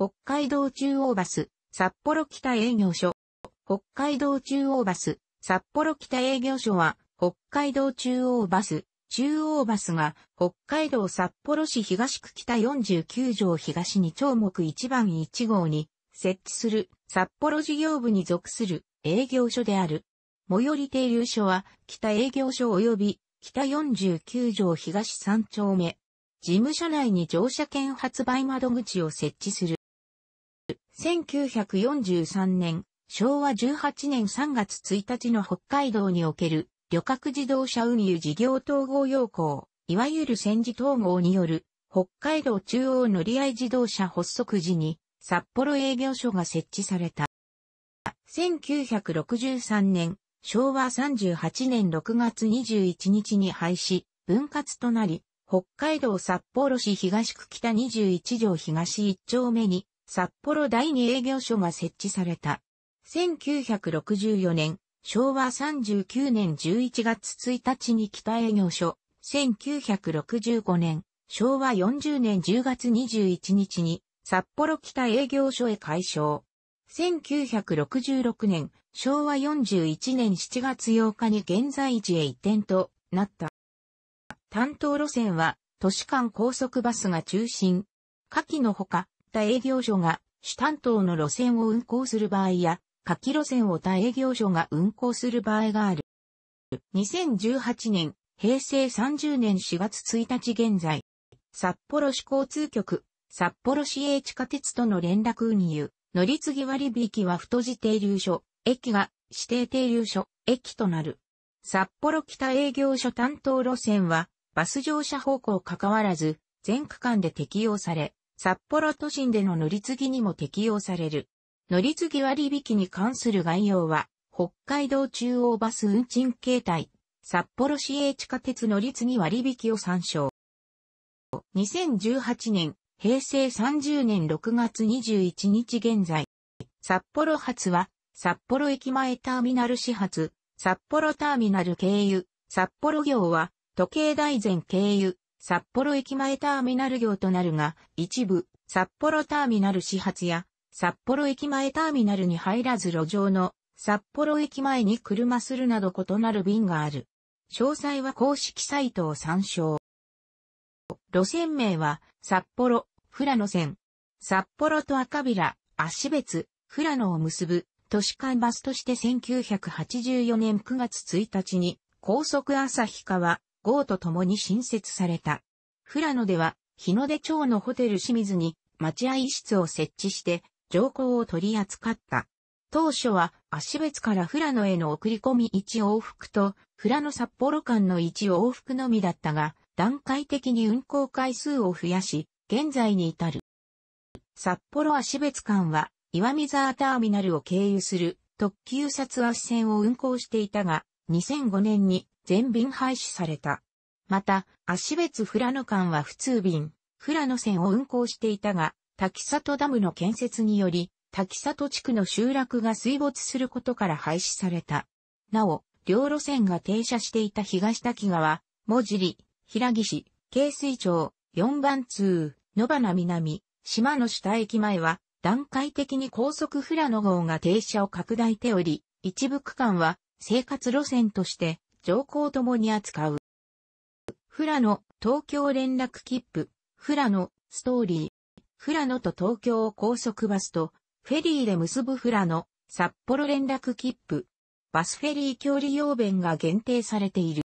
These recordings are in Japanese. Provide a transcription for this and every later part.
北海道中央バス、札幌北営業所。北海道中央バス、札幌北営業所は、北海道中央バス、中央バスが、北海道札幌市東区北49条東に町目1番1号に、設置する、札幌事業部に属する営業所である。最寄り停留所は、北営業所及び、北49条東3丁目。事務所内に乗車券発売窓口を設置する。1943年、昭和18年3月1日の北海道における旅客自動車運輸事業統合要項、いわゆる戦時統合による北海道中央乗り合い自動車発足時に札幌営業所が設置された。1963年、昭和38年6月21日に廃止、分割となり、北海道札幌市東区北21条東1丁目に札幌第二営業所が設置された。1964年、昭和39年11月1日に北営業所、1965年、昭和40年10月21日に札幌北営業所へ改称。1966年、昭和41年7月8日に現在地へ移転となった。担当路線は都市間高速バスが中心。下記のほか、っ営業所が主担当の路線を運行する場合や、下記路線を他営業所が運行する場合がある。2018年、平成30年4月1日現在、札幌市交通局、札幌市営地下鉄との連絡運輸、乗り継ぎ割引は太字停留所、駅が指定停留所、駅となる。札幌北営業所担当路線は、バス乗車方向関わらず、全区間で適用され、札幌都心での乗り継ぎにも適用される。乗り継ぎ割引に関する概要は、北海道中央バス運賃形態、札幌市営地下鉄乗り継ぎ割引を参照。2018年、平成30年6月21日現在、札幌発は、札幌駅前ターミナル始発、札幌ターミナル経由、札幌行は、時計大前経由、札幌駅前ターミナル業となるが、一部、札幌ターミナル始発や、札幌駅前ターミナルに入らず路上の札幌駅前に車するなど異なる便がある。詳細は公式サイトを参照。路線名は、札幌、富良野線。札幌と赤平、足別、富良野を結ぶ都市間バスとして1984年9月1日に高速朝日川号とともに新設された。富良野では、日の出町のホテル清水に待合室を設置して、乗降を取り扱った。当初は、足別から富良野への送り込み1往復と、富良野札幌間の1往復のみだったが、段階的に運行回数を増やし、現在に至る。札幌足別間は、岩見沢ターミナルを経由する特急札足線を運行していたが、2005年に全便廃止された。また、足別富良野間は普通便、富良野線を運行していたが、滝里ダムの建設により、滝里地区の集落が水没することから廃止された。なお、両路線が停車していた東滝川、もじり、平岸、京水町、四番通、野花南、島の下駅前は、段階的に高速富良野号が停車を拡大ており、一部区間は生活路線として上皇ともに扱う。フラノ、東京連絡切符、フラノ、ストーリー、フラノと東京を高速バスと、フェリーで結ぶフラノ、札幌連絡切符、バスフェリー距離用弁が限定されている。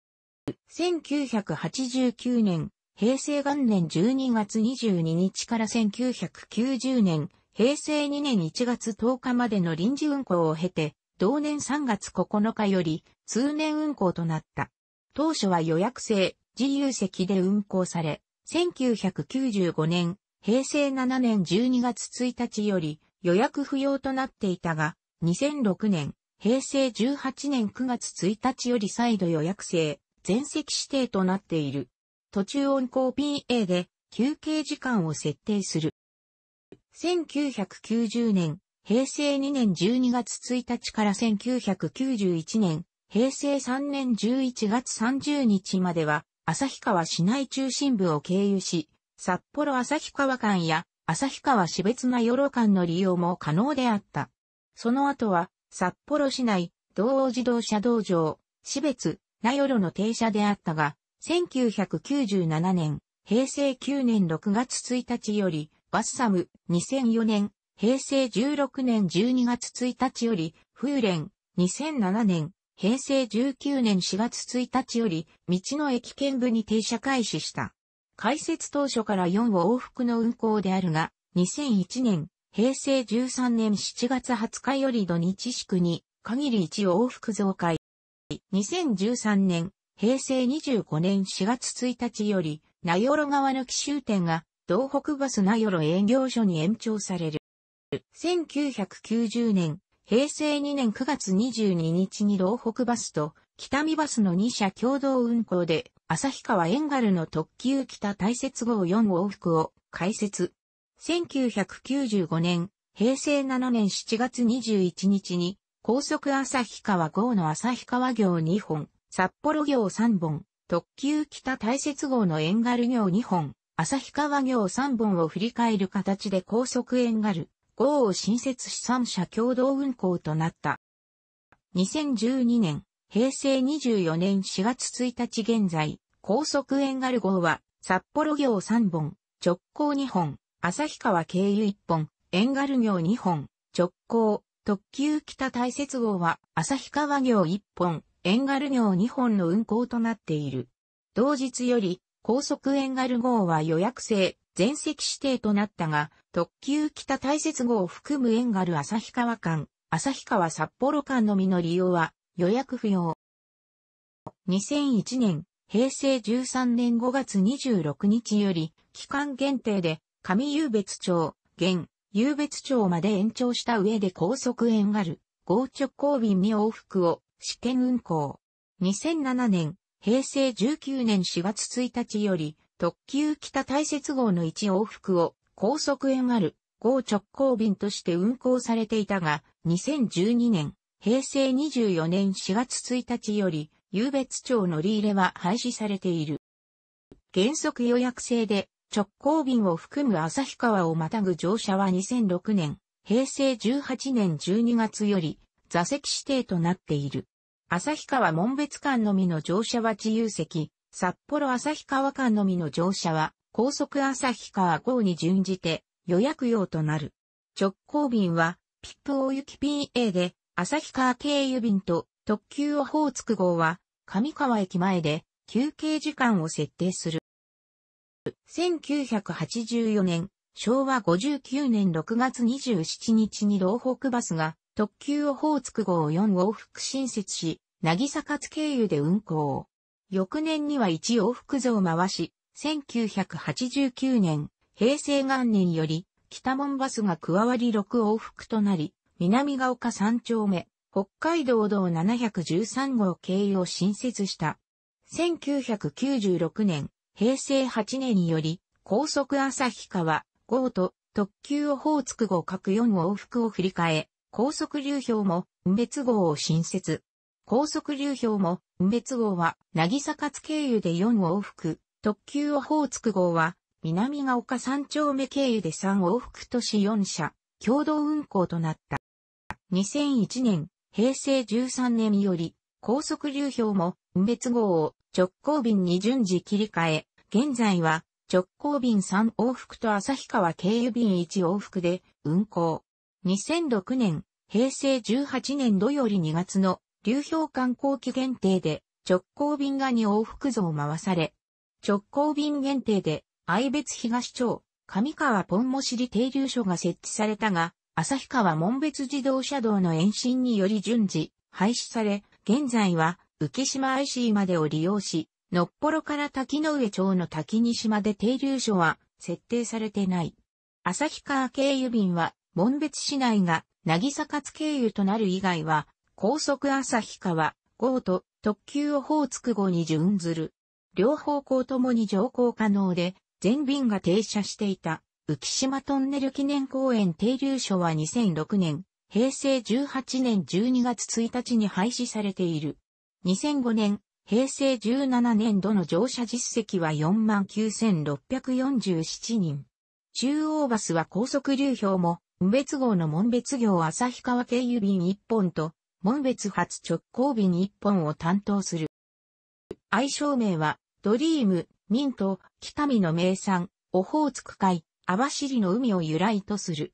1989年、平成元年12月22日から1990年、平成2年1月10日までの臨時運行を経て、同年3月9日より通年運行となった。当初は予約制、自由席で運行され、1995年、平成7年12月1日より予約不要となっていたが、2006年、平成18年9月1日より再度予約制、全席指定となっている。途中運行 PA で休憩時間を設定する。1990年、平成2年12月1日から1991年、平成3年11月30日までは、旭川市内中心部を経由し、札幌旭川間や旭川市別な与路間の利用も可能であった。その後は、札幌市内、道央自動車道場、市別、名寄の停車であったが、1997年、平成9年6月1日より、バッサム、2004年、平成16年12月1日より、風連、2007年、平成19年4月1日より、道の駅県部に停車開始した。開設当初から4往復の運行であるが、2001年、平成13年7月20日より土日宿に、限り1往復増開。2013年、平成25年4月1日より、名寄川の奇襲店が、東北バス名寄営業所に延長される。1990年、平成2年9月22日に道北バスと北見バスの2社共同運行で、旭川エンガルの特急北大雪号4往復を開設。1995年、平成7年7月21日に、高速旭川号の旭川行2本、札幌行3本、特急北大雪号のエンガル行2本、旭川行3本を振り返る形で高速エンガル、号を新設し3社共同運行となった。2012年、平成24年4月1日現在、高速沿岸号は、札幌行3本、直行2本、旭川経由1本、沿岸行2本、直行、特急北大雪号は、旭川行1本、沿岸行2本の運行となっている。同日より、高速沿岸号は予約制、全席指定となったが、特急北大雪号を含む縁がある旭川間、旭川札幌間のみの利用は予約不要。2001年、平成13年5月26日より、期間限定で、上優別町、現、優別町まで延長した上で高速縁がある、合直行便に往復を試験運行。2007年、平成19年4月1日より、特急北大雪号の1往復を高速円ある号直行便として運行されていたが、2012年、平成24年4月1日より、有別町乗り入れは廃止されている。原則予約制で、直行便を含む旭川をまたぐ乗車は2006年、平成18年12月より座席指定となっている。旭川門別間のみの乗車は自由席、札幌旭川間のみの乗車は、高速旭川号に準じて予約用となる。直行便は、ピップ大雪 PA で、旭川経由便と特急オホーツク号は、上川駅前で休憩時間を設定する。1984年、昭和59年6月27日に道北バスが特急オホーツク号4往復新設し、渚勝経由で運行。翌年には1往復像回し、1989年、平成元年より、北門バスが加わり6往復となり、南ヶ丘3丁目、北海道道713号経由を新設した。1996年、平成8年により、高速日川、号と特急オホーツク号各4往復を振り替え、高速流氷も別号を新設。高速流氷も、雲別号は、渚勝経由で4往復、特急オホーツク号は、南が丘三丁目経由で3往復都市4社、共同運行となった。2001年、平成13年より、高速流氷も、雲別号を直行便に順次切り替え、現在は直行便3往復と旭川経由便1往復で運行。2006年、平成18年度より2月の流氷観光期限定で直行便が2往復増回され、直行便限定で愛別東町、上川ポンモシリ停留所が設置されたが、旭川門別自動車道の延伸により順次廃止され、現在は浮島 IC までを利用し、のっぽろから滝の上町の滝西まで停留所は設定されてない。旭川経由便は、門別市内が、渚勝経由となる以外は、高速旭川、号と特急オホーツク号に準ずる。両方向ともに乗降可能で、全便が停車していた、浮島トンネル記念公園停留所は2006年、平成18年12月1日に廃止されている。2005年、平成17年度の乗車実績は49,647人。中央バスは高速流氷も、別号の門別行旭川経由便1本と、門別発直行日に一本を担当する。愛称名は、ドリーム、ミント、北見の名産、オホーツク海、シリの海を由来とする。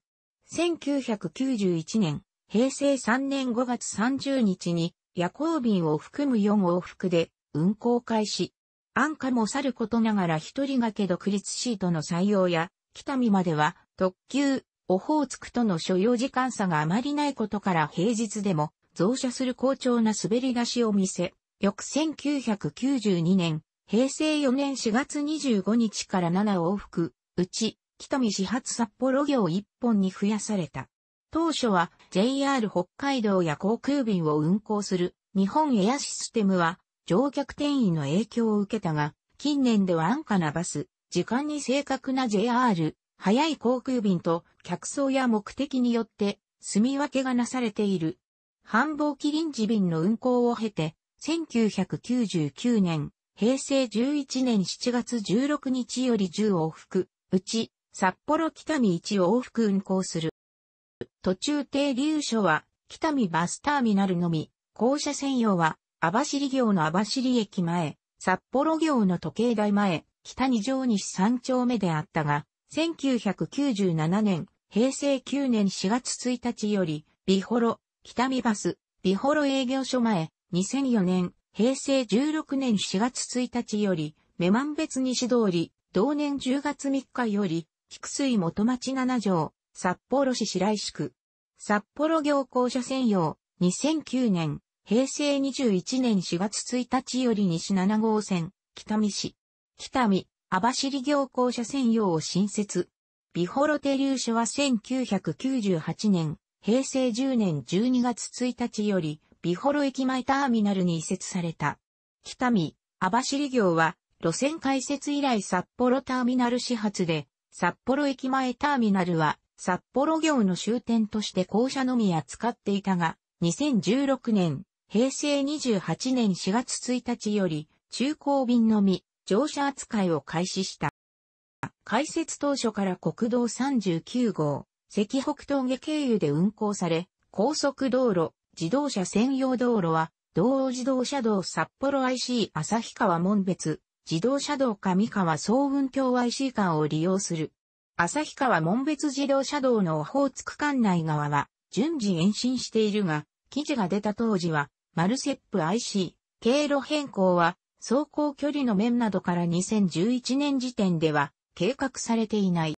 1991年、平成3年5月30日に、夜行便を含む4往復で運行開始。安価もさることながら一人がけ独立シートの採用や、北見までは特急、オホーツクとの所要時間差があまりないことから平日でも増車する好調な滑り出しを見せ、翌1992年、平成4年4月25日から7往復、うち、北見始発札幌行1本に増やされた。当初は JR 北海道や航空便を運航する日本エアシステムは乗客転員の影響を受けたが、近年では安価なバス、時間に正確な JR、早い航空便と客層や目的によって住み分けがなされている繁忙期臨時便の運行を経て、1999年、平成11年7月16日より10往復、うち、札幌北見1往復運行する。途中停留所は、北見バスターミナルのみ、校舎専用は、網走行の網走駅前、札幌行の時計台前、北二条西三丁目であったが、1997年、平成9年4月1日より、美幌、北見バス、美幌営業所前、2004年、平成16年4月1日より、目満別西通り、同年10月3日より、菊水元町7条、札幌市白石区。札幌行校車専用、2009年、平成21年4月1日より西7号線、北見市。北見、網走行校車専用を新設。美幌停留所は1998年、平成10年12月1日より、美幌駅前ターミナルに移設された。北見、網走行は、路線開設以来札幌ターミナル始発で、札幌駅前ターミナルは、札幌行の終点として校舎のみ扱っていたが、2016年、平成28年4月1日より、中高便のみ、乗車扱いを開始した。開設当初から国道39号、赤北峠経由で運行され、高速道路、自動車専用道路は、道央自動車道札幌 IC 旭川門別、自動車道上川総運橋 IC 間を利用する。旭川門別自動車道のオホーツク管内側は、順次延伸しているが、記事が出た当時は、マルセップ IC、経路変更は、走行距離の面などから2011年時点では、計画されていない。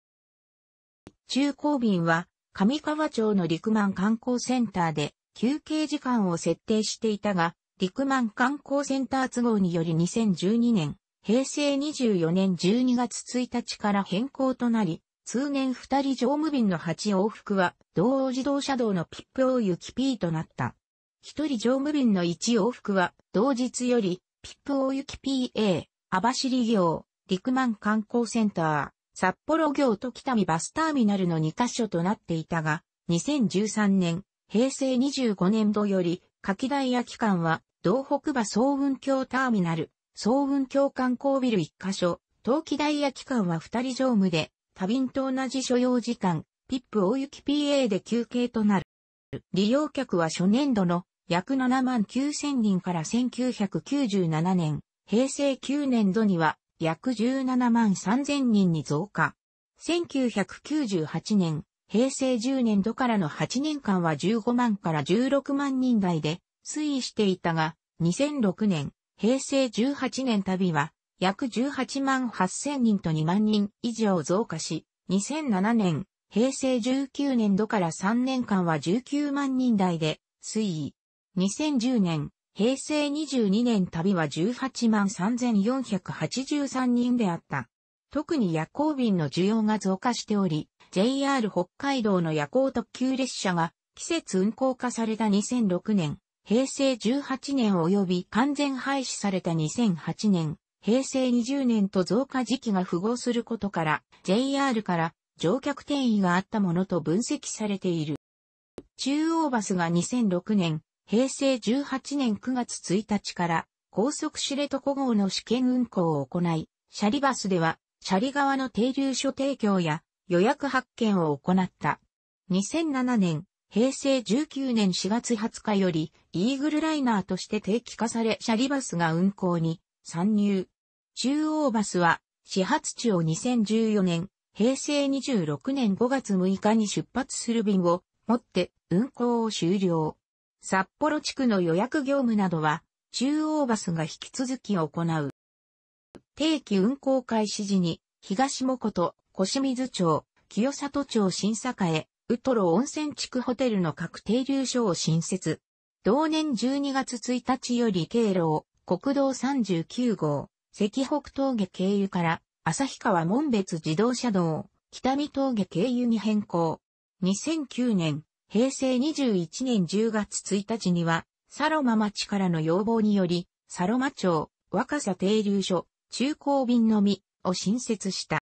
中高便は、上川町の陸満観光センターで休憩時間を設定していたが、陸満観光センター都合により2012年、平成24年12月1日から変更となり、通年2人乗務便の8往復は、同央自動車道のピップ大雪 P となった。1人乗務便の1往復は、同日より、ピップ大雪 PA、網走行、陸満観光センター、札幌行と北見バスターミナルの2カ所となっていたが、2013年、平成25年度より、柿台夜期間は、道北馬総運橋ターミナル、総運橋観光ビル1カ所、冬季ダイヤ期間は2人乗務で、多便と同じ所要時間、ピップ大雪 PA で休憩となる。利用客は初年度の約7万9000人から1997年、平成9年度には約17万3000人に増加。1998年、平成10年度からの8年間は15万から16万人台で推移していたが、2006年、平成18年度は約18万8000人と2万人以上増加し、2007年、平成19年度から3年間は19万人台で推移。2010年、平成22年旅は18万3483人であった。特に夜行便の需要が増加しており、JR 北海道の夜行特急列車が季節運行化された2006年、平成18年及び完全廃止された2008年、平成20年と増加時期が符合することから、JR から乗客転移があったものと分析されている。中央バスが2006年、平成18年9月1日から高速知床号の試験運行を行い、シャリバスでは、シャリ側の停留所提供や予約発見を行った。2007年、平成19年4月20日より、イーグルライナーとして定期化され、シャリバスが運行に参入。中央バスは、始発地を2014年、平成26年5月6日に出発する便を持って運行を終了。札幌地区の予約業務などは、中央バスが引き続き行う。定期運行開始時に、東もこと、小清水町、清里町新栄、ウトロ温泉地区ホテルの各停留所を新設。同年12月1日より経路を、国道39号、関北峠経由から、旭川門別自動車道、北見峠経由に変更。2009年、平成21年10月1日には、サロマ町からの要望により、サロマ町、若狭停留所、中高便のみを新設した。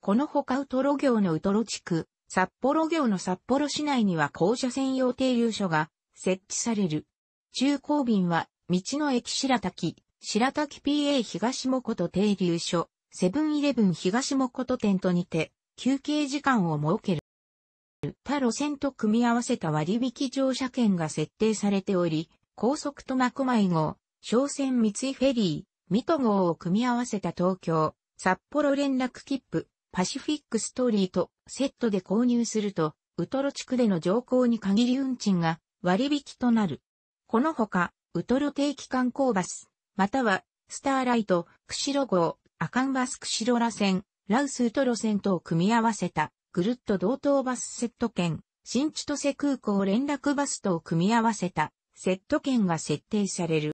このほかウトロ行のウトロ地区、札幌行の札幌市内には校舎専用停留所が設置される。中高便は、道の駅白滝、白滝 PA 東もこと停留所、セブンイレブン東もこと店とにて、休憩時間を設ける。他路線と組み合わせた割引乗車券が設定されており、高速苫小牧号、商船三井フェリー、水戸号を組み合わせた東京、札幌連絡切符、パシフィックストリート、セットで購入すると、ウトロ地区での乗降に限り運賃が割引となる。このほか、ウトロ定期観光バス、または、スターライト、釧路号、アカンバス釧路ら線、ラウスウトロ線とを組み合わせたぐるっと同等バスセット券、新千歳空港連絡バスとを組み合わせたセット券が設定される。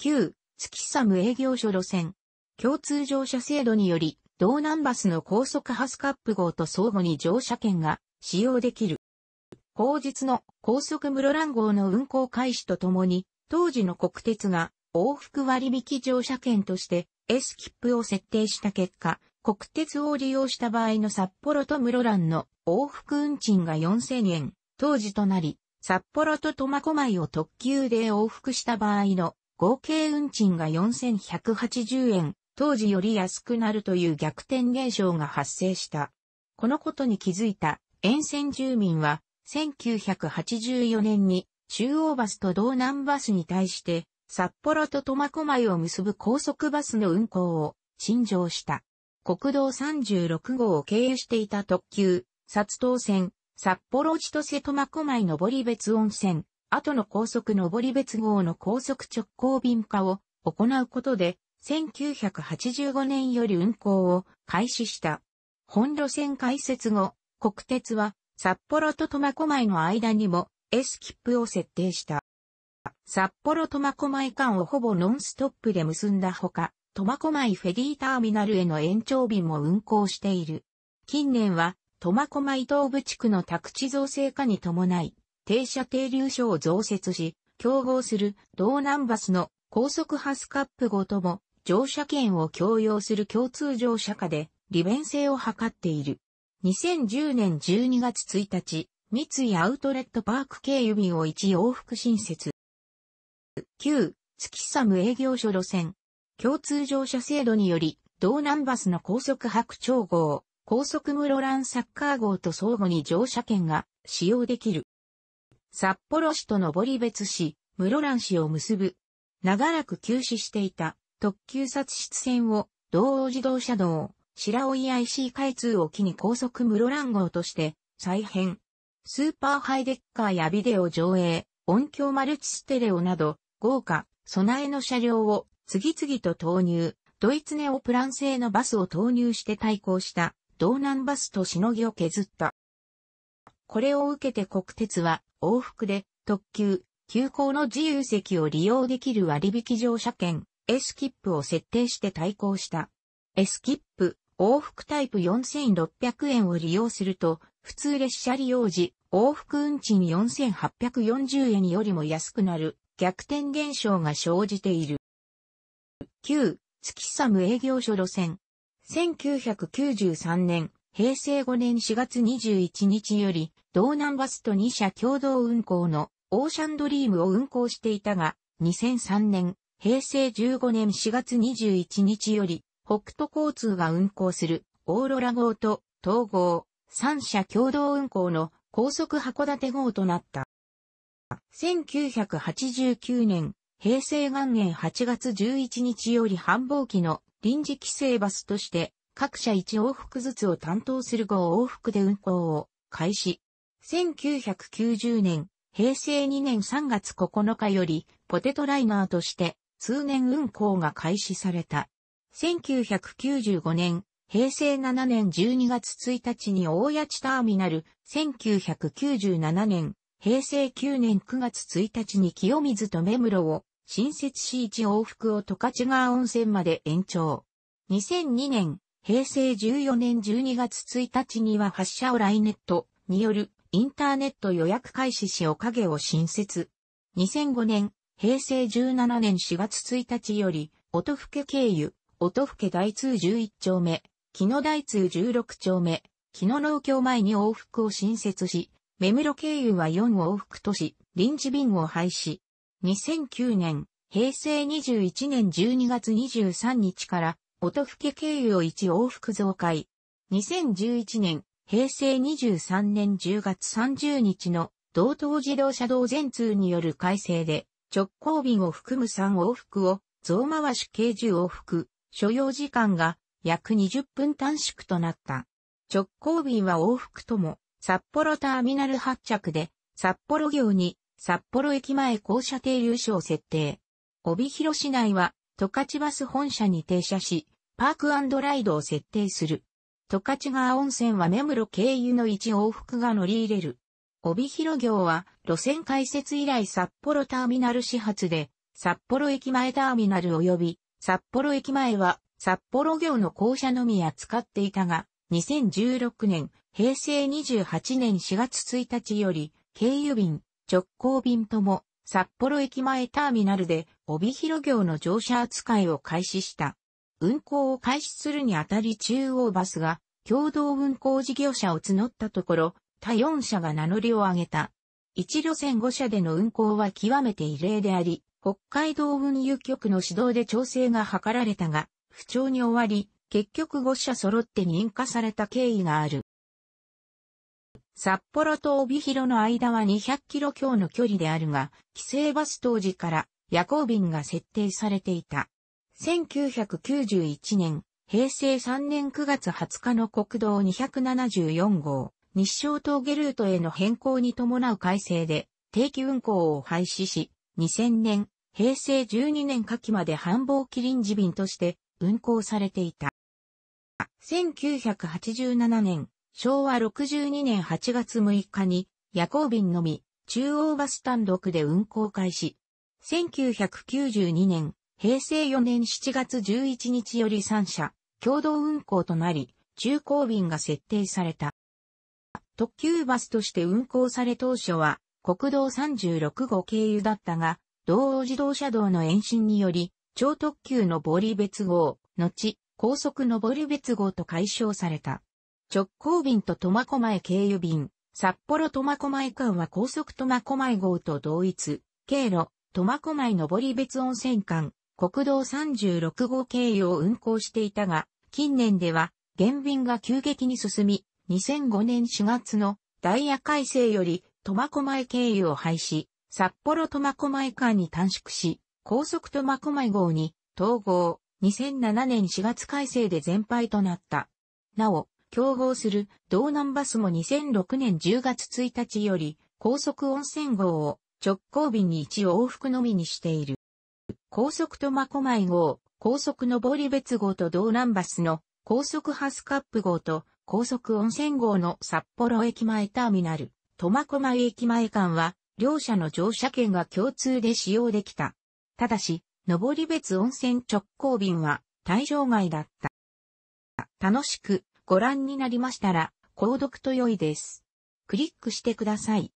9、月寒営業所路線。共通乗車制度により、道南バスの高速ハスカップ号と相互に乗車券が使用できる。当日の高速室蘭号の運行開始とともに、当時の国鉄が往復割引乗車券として S 切符を設定した結果、国鉄を利用した場合の札幌と室蘭の往復運賃が4000円、当時となり、札幌と苫小牧を特急で往復した場合の合計運賃が4180円、当時より安くなるという逆転現象が発生した。このことに気づいた沿線住民は1984年に中央バスと道南バスに対して札幌と苫小牧を結ぶ高速バスの運行を陳情した。国道36号を経由していた特急、札東線、札幌千歳苫小牧上別温泉、後の高速上別号の高速直行便化を行うことで、1985年より運行を開始した。本路線開設後、国鉄は札幌と苫小牧の間にも S 切符を設定した。札幌苫小牧間をほぼノンストップで結んだほか、苫小牧フェリーターミナルへの延長便も運航している。近年は、苫小牧東部地区の宅地造成化に伴い、停車停留所を増設し、競合する道南バスの高速ハスカップごとも乗車券を共用する共通乗車化で利便性を図っている。2010年12月1日、三井アウトレットパーク経由便を1往復新設。9、月寒営業所路線、共通乗車制度により、道南バスの高速白鳥号、高速室蘭サッカー号と相互に乗車券が使用できる。札幌市と上り別市、室蘭市を結ぶ。長らく休止していた特急殺出線を道央自動車道、白尾 IC 開通を機に高速室蘭号として再編。スーパーハイデッカーやビデオ上映、音響マルチステレオなど豪華、備えの車両を次々と投入、ドイツネオプラン製のバスを投入して対抗した道南バスとしのぎを削った。これを受けて国鉄は往復で特急、急行の自由席を利用できる割引乗車券 S ップを設定して対抗した。S ップ、往復タイプ4600円を利用すると、普通列車利用時、往復運賃4840円よりも安くなる逆転現象が生じている。9、月寒営業所路線。1993年、平成5年4月21日より、道南バスと2社共同運行のオーシャンドリームを運行していたが、2003年、平成15年4月21日より、北斗交通が運行するオーロラ号と統合3社共同運行の高速函館号となった。1989年、平成元年8月11日より繁忙期の臨時規制バスとして、各社1往復ずつを担当する5往復で運行を開始。1990年、平成2年3月9日より、ポテトライナーとして、通年運行が開始された。1995年、平成7年12月1日に大谷地ターミナル、1997年、平成9年9月1日に清水と目室を、新設し一往復を十勝川温泉まで延長。2002年、平成14年12月1日には発オをイネットによるインターネット予約開始しおかげを新設。2005年、平成17年4月1日より、音更経由、音更大通11丁目、木野大通16丁目、木野農協前に往復を新設し、目室経由は4往復都市、臨時便を廃止。2009年、平成21年12月23日から、音更経由を1往復増開。2011年、平成23年10月30日の道東自動車道全通による改正で、直行便を含む3往復を増回し計10往復、所要時間が約20分短縮となった。直行便は往復とも札幌ターミナル発着で、札幌行に、札幌駅前校舎停留所を設定。帯広市内は、十勝バス本社に停車し、パークライドを設定する。十勝川温泉は目室経由の1往復が乗り入れる。帯広行は路線開設以来札幌ターミナル始発で、札幌駅前ターミナル及び、札幌駅前は札幌行の校舎のみ扱っていたが、2016年、平成28年4月1日より、経由便、直行便とも、札幌駅前ターミナルで、帯広業の乗車扱いを開始した。運行を開始するにあたり中央バスが、共同運行事業者を募ったところ、他4社が名乗りを上げた。一路線5社での運行は極めて異例であり、北海道運輸局の指導で調整が図られたが、不調に終わり、結局5社揃って認可された経緯がある。札幌と帯広の間は200キロ強の距離であるが、帰省バス当時から夜行便が設定されていた。1991年、平成3年9月20日の国道274号、日照峠ルートへの変更に伴う改正で、定期運行を廃止し、2000年、平成12年夏季まで繁忙期臨時便として運行されていた。1987年、昭和62年8月6日に夜行便のみ中央バス単独で運行開始。1992年、平成4年7月11日より3社、共同運行となり、中高便が設定された。特急バスとして運行され当初は、国道36号経由だったが、道央自動車道の延伸により、超特急のボリ別号、後、高速上り別号と解消された。直行便と苫小牧経由便、札幌苫小牧間は高速苫小牧号と同一、経路、苫小牧上別温泉間、国道36号経由を運行していたが、近年では、減便が急激に進み、2005年4月のダイヤ改正より苫小牧経由を廃止、札幌苫小牧間に短縮し、高速苫小牧号に統合、2007年4月改正で全廃となった。なお、競合する道南バスも2006年10月1日より高速温泉号を直行便に1往復のみにしている。高速と苫小牧号、高速上り別号と道南バスの高速ハスカップ号と高速温泉号の札幌駅前ターミナル、苫小牧駅前間は両社の乗車券が共通で使用できた。ただし、登別温泉直行便は対象外だった。楽しくご覧になりましたら、購読と良いです。クリックしてください。